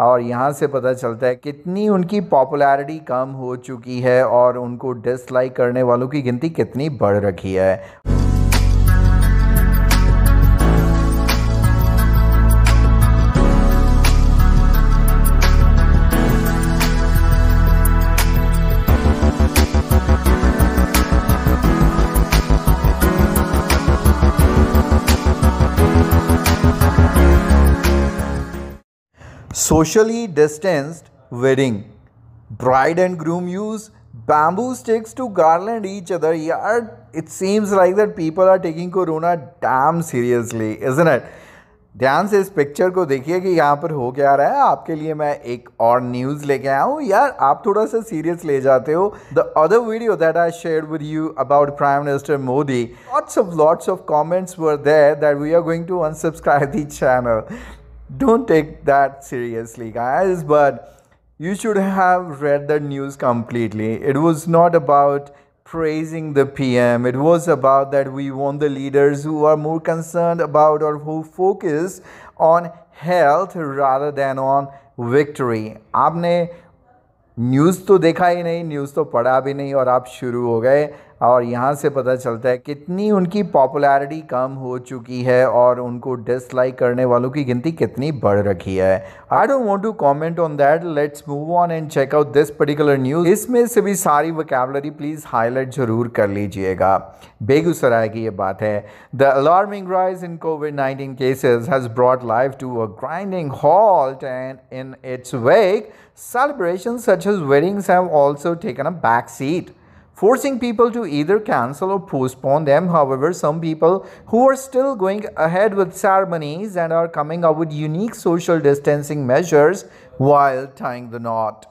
और यहाँ से पता चलता है कितनी उनकी पॉपुलैरिटी कम हो चुकी है और उनको डिसलाइक करने वालों की गिनती कितनी बढ़ रखी है Socially distanced wedding. Bride and groom use bamboo sticks to garland each other. Yeah, it seems like that people are taking corona damn seriously, isn't it? ध्यान से इस पिक्चर को देखिए कि यहाँ पर हो क्या रहा है आपके लिए मैं एक और न्यूज़ लेके आया हूँ यार आप थोड़ा सा सीरियस ले जाते हो the other video that I share with you about prime minister Modi lots of lots of comments were there that we are going to unsubscribe the channel don't take that seriously, guys, but you should have read the news completely. It was not about praising the PM. It was about that we want the leaders who are more concerned about or who focus on health rather than on victory. आपने news तो देखा ही नहीं news तो पढ़ा भी नहीं और आप शुरू हो गए और यहाँ से पता चलता है कितनी उनकी पॉपुलैरिटी कम हो चुकी है और उनको डिसलाइक करने वालों की गिनती कितनी बढ़ रखी है I don't want to comment on that let's move on and check out this particular news इसमें से भी सारी वोकेबलरी प्लीज़ हाईलाइट ज़रूर कर लीजिएगा बेगूसराय की ये बात है the alarming rise in covid nineteen cases has brought life to a grinding halt and in its wake celebration such as weddings have also taken forcing people to either cancel or postpone them. However, some people who are still going ahead with ceremonies and are coming up with unique social distancing measures while tying the knot.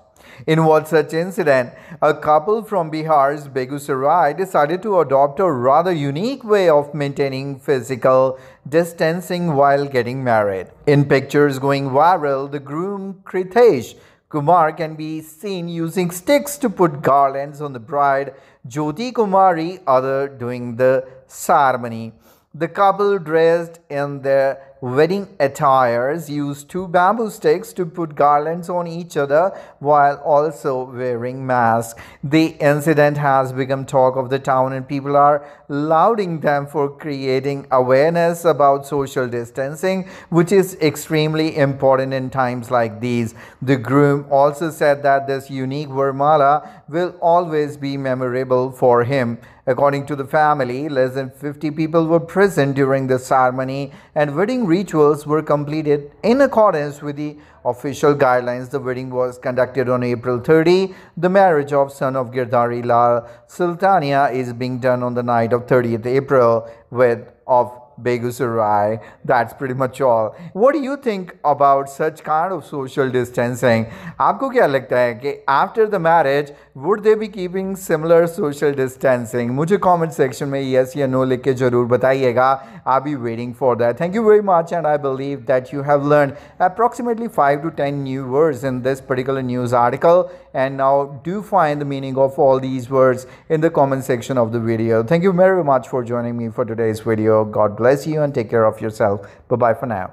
In one such incident, a couple from Bihar's Begusarai decided to adopt a rather unique way of maintaining physical distancing while getting married. In pictures going viral, the groom Kritesh Kumar can be seen using sticks to put garlands on the bride, Jyoti Kumari other doing the ceremony. The couple dressed in their wedding attires used two bamboo sticks to put garlands on each other while also wearing masks. The incident has become talk of the town and people are lauding them for creating awareness about social distancing, which is extremely important in times like these. The groom also said that this unique Vermala will always be memorable for him. According to the family, less than 50 people were present during the ceremony and wedding rituals were completed in accordance with the official guidelines. The wedding was conducted on April 30. The marriage of son of Girdhari Lal Sultania is being done on the night of 30th April with of Begusarai. That's pretty much all. What do you think about such kind of social distancing? आपको क्या लगता है कि after the marriage would they be keeping similar social distancing? मुझे comment section में yes या no लिख के ज़रूर बताइएगा. I'll be waiting for that. Thank you very much and I believe that you have learned approximately 5 to 10 new words in this particular news article and now do find the meaning of all these words in the comment section of the video. Thank you very much for joining me for today's video. God bless bless you and take care of yourself. Bye bye for now.